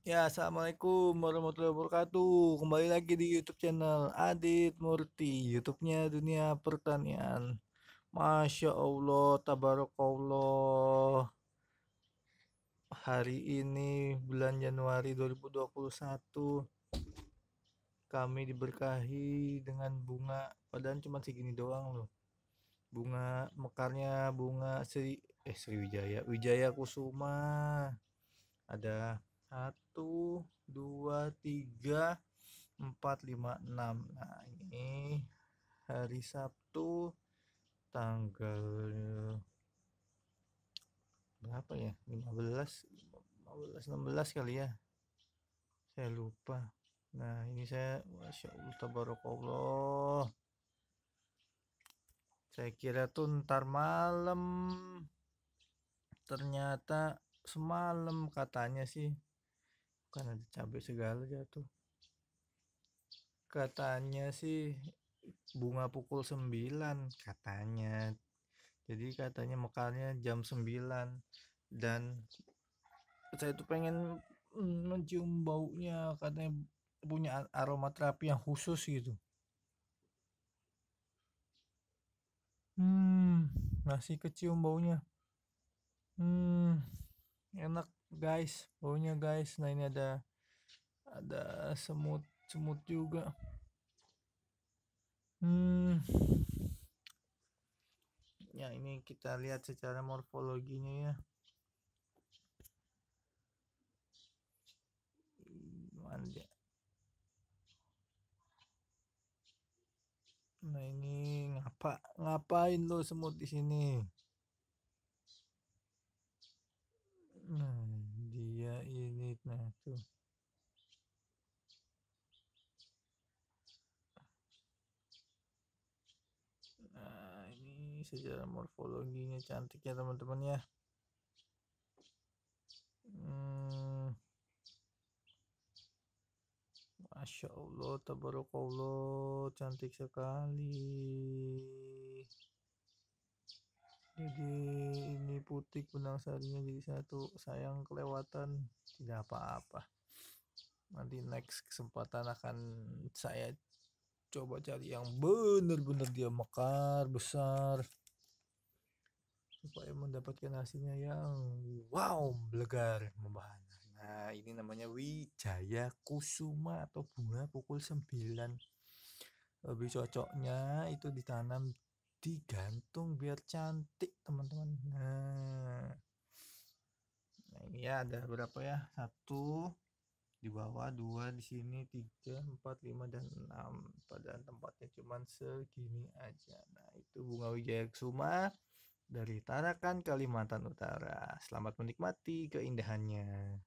Ya, Assalamualaikum warahmatullahi wabarakatuh. Kembali lagi di YouTube channel Adit Murti, YouTube-nya Dunia Pertanian. Masya Allah, tabarakallah. Hari ini bulan Januari 2021 kami diberkahi dengan bunga padahal cuma segini doang loh. Bunga mekarnya bunga Sri eh Sriwijaya, Wijaya Kusuma. Ada hat tiga empat lima enam nah ini hari Sabtu tanggal berapa ya 15 15 16 kali ya saya lupa nah ini saya Masya Allah saya kira tuh ntar malam ternyata semalam katanya sih kan ada cabai segala jatuh katanya sih bunga pukul 9 katanya jadi katanya mekarnya jam 9 dan saya itu pengen mencium baunya katanya punya aroma terapi yang khusus gitu hmm masih kecium baunya hmm enak guys baunya guys nah ini ada ada semut semut juga hmm ya ini kita lihat secara morfologinya ya mana nah ini ngapa ngapain lo semut di sini sejarah morfologinya cantik ya teman-teman ya hmm. Masya Allah tabarakallah cantik sekali jadi ini putih benang sarinya jadi satu sayang kelewatan tidak apa-apa nanti next kesempatan akan saya coba cari yang benar-benar dia mekar besar supaya mendapatkan hasilnya yang wow belegar membahana nah ini namanya wijaya kusuma atau bunga pukul 9 lebih cocoknya itu ditanam digantung biar cantik teman-teman nah, nah ini ya ada berapa ya satu di bawah dua di sini tiga empat lima dan enam padahal tempatnya cuman segini aja nah itu bunga wijaya kusuma dari Tarakan Kalimantan Utara selamat menikmati keindahannya